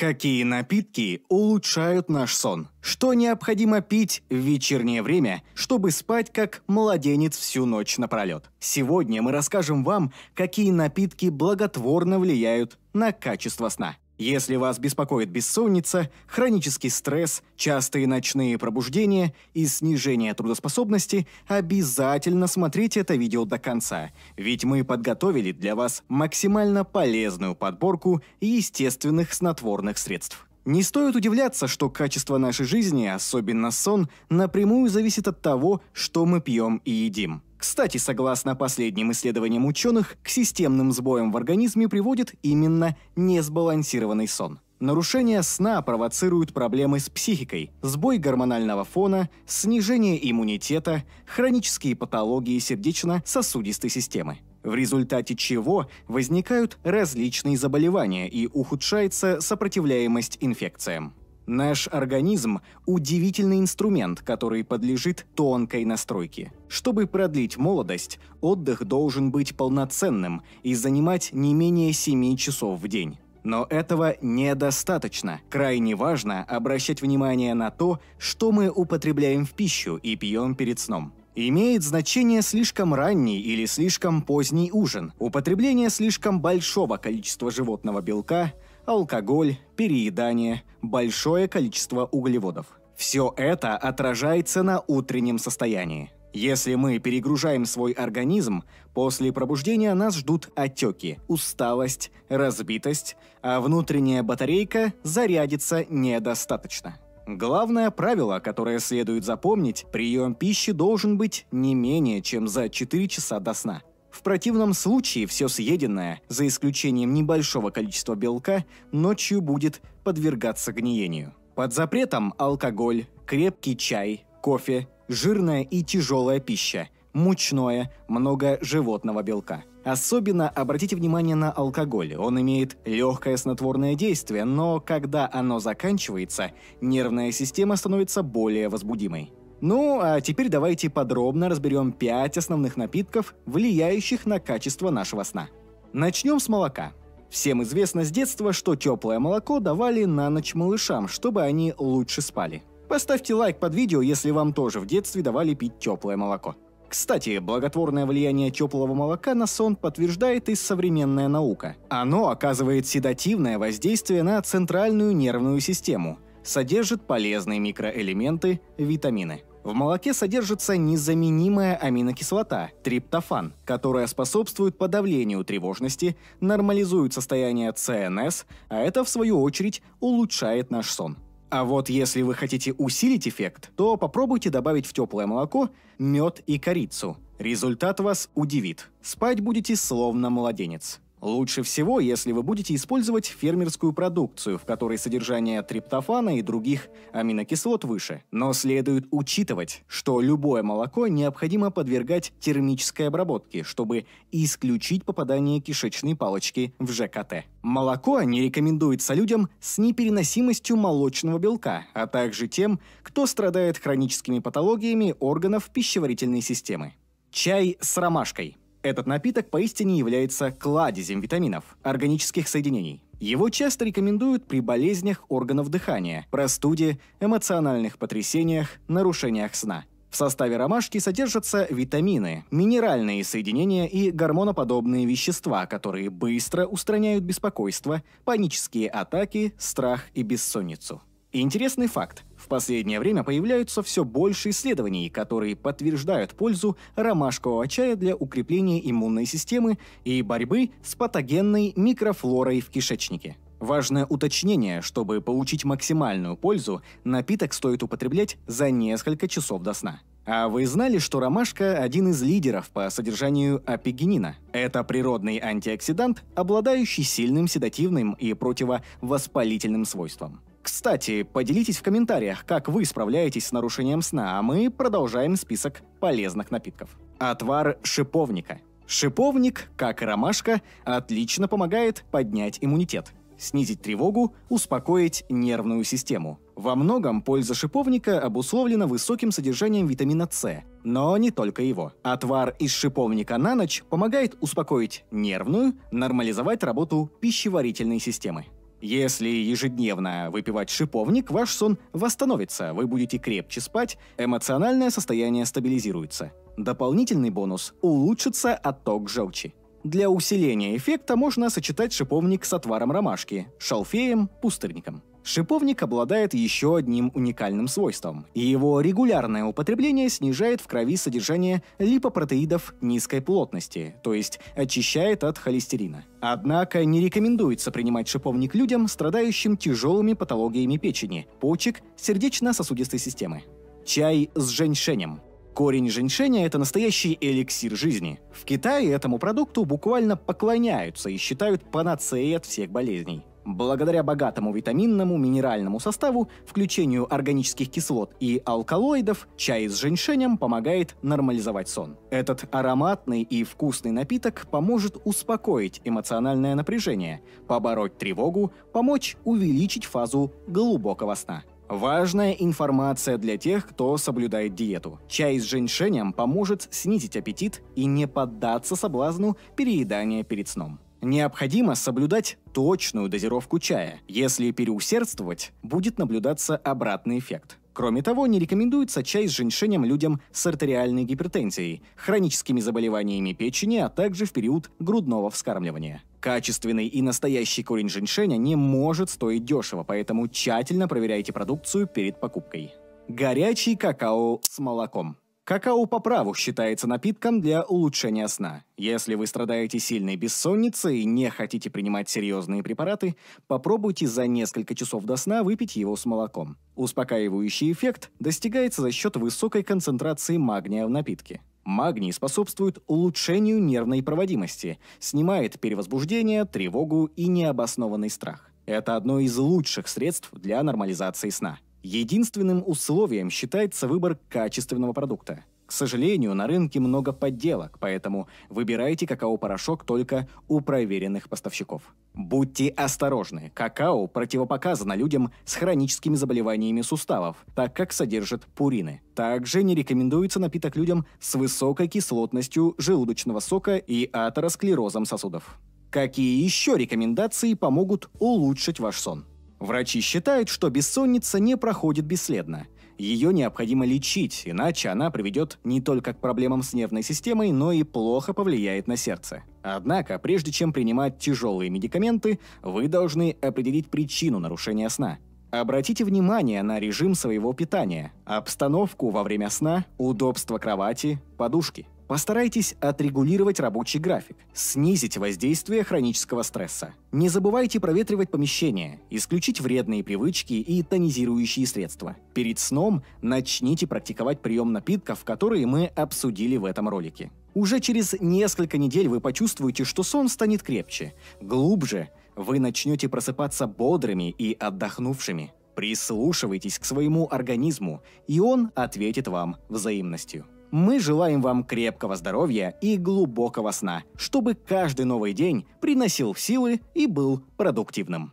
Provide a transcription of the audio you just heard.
Какие напитки улучшают наш сон? Что необходимо пить в вечернее время, чтобы спать как младенец всю ночь напролет? Сегодня мы расскажем вам, какие напитки благотворно влияют на качество сна. Если вас беспокоит бессонница, хронический стресс, частые ночные пробуждения и снижение трудоспособности, обязательно смотрите это видео до конца, ведь мы подготовили для вас максимально полезную подборку естественных снотворных средств. Не стоит удивляться, что качество нашей жизни, особенно сон, напрямую зависит от того, что мы пьем и едим. Кстати, согласно последним исследованиям ученых, к системным сбоям в организме приводит именно несбалансированный сон. Нарушение сна провоцирует проблемы с психикой, сбой гормонального фона, снижение иммунитета, хронические патологии сердечно-сосудистой системы в результате чего возникают различные заболевания и ухудшается сопротивляемость инфекциям. Наш организм – удивительный инструмент, который подлежит тонкой настройке. Чтобы продлить молодость, отдых должен быть полноценным и занимать не менее 7 часов в день. Но этого недостаточно. Крайне важно обращать внимание на то, что мы употребляем в пищу и пьем перед сном. Имеет значение слишком ранний или слишком поздний ужин, употребление слишком большого количества животного белка, алкоголь, переедание, большое количество углеводов. Все это отражается на утреннем состоянии. Если мы перегружаем свой организм, после пробуждения нас ждут отеки, усталость, разбитость, а внутренняя батарейка зарядится недостаточно. Главное правило, которое следует запомнить, прием пищи должен быть не менее чем за 4 часа до сна. В противном случае все съеденное, за исключением небольшого количества белка, ночью будет подвергаться гниению. Под запретом алкоголь, крепкий чай, кофе, жирная и тяжелая пища – мучное, много животного белка. Особенно обратите внимание на алкоголь. Он имеет легкое снотворное действие, но когда оно заканчивается, нервная система становится более возбудимой. Ну, а теперь давайте подробно разберем 5 основных напитков, влияющих на качество нашего сна. Начнем с молока. Всем известно с детства, что теплое молоко давали на ночь малышам, чтобы они лучше спали. Поставьте лайк под видео, если вам тоже в детстве давали пить теплое молоко. Кстати, благотворное влияние теплого молока на сон подтверждает и современная наука. Оно оказывает седативное воздействие на центральную нервную систему, содержит полезные микроэлементы, витамины. В молоке содержится незаменимая аминокислота – триптофан, которая способствует подавлению тревожности, нормализует состояние ЦНС, а это, в свою очередь, улучшает наш сон. А вот если вы хотите усилить эффект, то попробуйте добавить в теплое молоко мед и корицу. Результат вас удивит. Спать будете словно младенец. Лучше всего, если вы будете использовать фермерскую продукцию, в которой содержание триптофана и других аминокислот выше. Но следует учитывать, что любое молоко необходимо подвергать термической обработке, чтобы исключить попадание кишечной палочки в ЖКТ. Молоко не рекомендуется людям с непереносимостью молочного белка, а также тем, кто страдает хроническими патологиями органов пищеварительной системы. Чай с ромашкой – этот напиток поистине является кладезем витаминов, органических соединений. Его часто рекомендуют при болезнях органов дыхания, простуде, эмоциональных потрясениях, нарушениях сна. В составе ромашки содержатся витамины, минеральные соединения и гормоноподобные вещества, которые быстро устраняют беспокойство, панические атаки, страх и бессонницу. И интересный факт. В последнее время появляются все больше исследований, которые подтверждают пользу ромашкового чая для укрепления иммунной системы и борьбы с патогенной микрофлорой в кишечнике. Важное уточнение, чтобы получить максимальную пользу, напиток стоит употреблять за несколько часов до сна. А вы знали, что ромашка – один из лидеров по содержанию апигенина? Это природный антиоксидант, обладающий сильным седативным и противовоспалительным свойством. Кстати, поделитесь в комментариях, как вы справляетесь с нарушением сна, а мы продолжаем список полезных напитков. Отвар шиповника. Шиповник, как и ромашка, отлично помогает поднять иммунитет – снизить тревогу, успокоить нервную систему. Во многом польза шиповника обусловлена высоким содержанием витамина С, но не только его. Отвар из шиповника на ночь помогает успокоить нервную, нормализовать работу пищеварительной системы. Если ежедневно выпивать шиповник, ваш сон восстановится, вы будете крепче спать, эмоциональное состояние стабилизируется. Дополнительный бонус – улучшится отток желчи. Для усиления эффекта можно сочетать шиповник с отваром ромашки, шалфеем, пустырником. Шиповник обладает еще одним уникальным свойством. Его регулярное употребление снижает в крови содержание липопротеидов низкой плотности, то есть очищает от холестерина. Однако не рекомендуется принимать шиповник людям, страдающим тяжелыми патологиями печени, почек, сердечно-сосудистой системы. Чай с женьшенем – Корень женьшеня – это настоящий эликсир жизни. В Китае этому продукту буквально поклоняются и считают панацеей от всех болезней. Благодаря богатому витаминному, минеральному составу, включению органических кислот и алкалоидов, чай с женьшенем помогает нормализовать сон. Этот ароматный и вкусный напиток поможет успокоить эмоциональное напряжение, побороть тревогу, помочь увеличить фазу глубокого сна. Важная информация для тех, кто соблюдает диету. Чай с женьшенем поможет снизить аппетит и не поддаться соблазну переедания перед сном. Необходимо соблюдать точную дозировку чая. Если переусердствовать, будет наблюдаться обратный эффект. Кроме того, не рекомендуется чай с женьшенем людям с артериальной гипертензией, хроническими заболеваниями печени, а также в период грудного вскармливания. Качественный и настоящий корень женьшеня не может стоить дешево, поэтому тщательно проверяйте продукцию перед покупкой. Горячий какао с молоком. Какао по праву считается напитком для улучшения сна. Если вы страдаете сильной бессонницей и не хотите принимать серьезные препараты, попробуйте за несколько часов до сна выпить его с молоком. Успокаивающий эффект достигается за счет высокой концентрации магния в напитке. Магний способствует улучшению нервной проводимости, снимает перевозбуждение, тревогу и необоснованный страх. Это одно из лучших средств для нормализации сна. Единственным условием считается выбор качественного продукта. К сожалению, на рынке много подделок, поэтому выбирайте какао-порошок только у проверенных поставщиков. Будьте осторожны, какао противопоказано людям с хроническими заболеваниями суставов, так как содержит пурины. Также не рекомендуется напиток людям с высокой кислотностью желудочного сока и атеросклерозом сосудов. Какие еще рекомендации помогут улучшить ваш сон? Врачи считают, что бессонница не проходит бесследно. Ее необходимо лечить, иначе она приведет не только к проблемам с нервной системой, но и плохо повлияет на сердце. Однако, прежде чем принимать тяжелые медикаменты, вы должны определить причину нарушения сна. Обратите внимание на режим своего питания, обстановку во время сна, удобство кровати, подушки – Постарайтесь отрегулировать рабочий график, снизить воздействие хронического стресса. Не забывайте проветривать помещение, исключить вредные привычки и тонизирующие средства. Перед сном начните практиковать прием напитков, которые мы обсудили в этом ролике. Уже через несколько недель вы почувствуете, что сон станет крепче, глубже, вы начнете просыпаться бодрыми и отдохнувшими. Прислушивайтесь к своему организму, и он ответит вам взаимностью. Мы желаем вам крепкого здоровья и глубокого сна, чтобы каждый новый день приносил силы и был продуктивным.